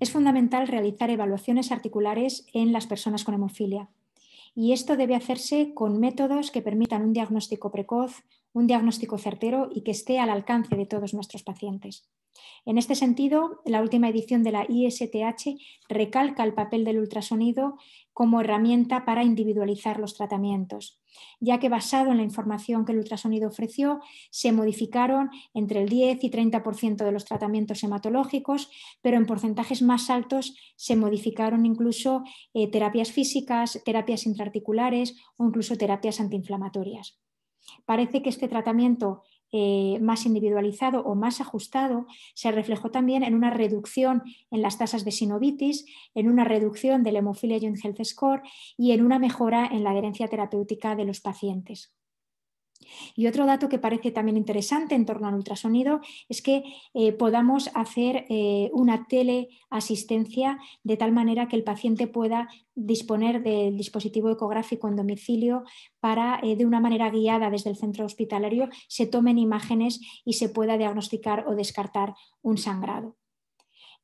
Es fundamental realizar evaluaciones articulares en las personas con hemofilia y esto debe hacerse con métodos que permitan un diagnóstico precoz, un diagnóstico certero y que esté al alcance de todos nuestros pacientes. En este sentido, la última edición de la ISTH recalca el papel del ultrasonido como herramienta para individualizar los tratamientos, ya que basado en la información que el ultrasonido ofreció, se modificaron entre el 10 y 30% de los tratamientos hematológicos, pero en porcentajes más altos se modificaron incluso eh, terapias físicas, terapias intraarticulares o incluso terapias antiinflamatorias. Parece que este tratamiento eh, más individualizado o más ajustado se reflejó también en una reducción en las tasas de sinovitis, en una reducción del y un Health Score y en una mejora en la adherencia terapéutica de los pacientes. Y otro dato que parece también interesante en torno al ultrasonido es que eh, podamos hacer eh, una teleasistencia de tal manera que el paciente pueda disponer del dispositivo ecográfico en domicilio para, eh, de una manera guiada desde el centro hospitalario, se tomen imágenes y se pueda diagnosticar o descartar un sangrado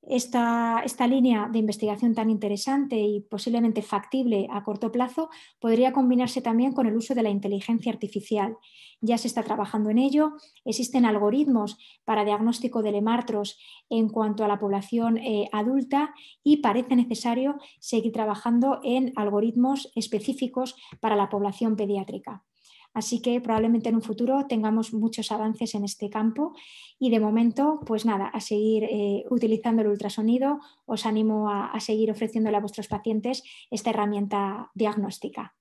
esta, línea de investigación tan interesante y posiblemente factible a corto plazo podría combinarse también con el uso de la inteligencia artificial. Ya se está trabajando en ello. Existen algoritmos para diagnóstico de lemartros en cuanto a la población eh, adulta y parece necesario seguir trabajando en algoritmos específicos para la población pediátrica. Así que probablemente en un futuro tengamos muchos avances en este campo y de momento, pues nada, a seguir eh, utilizando el ultrasonido, os animo a seguir ofreciéndole a vuestros pacientes esta herramienta diagnóstica.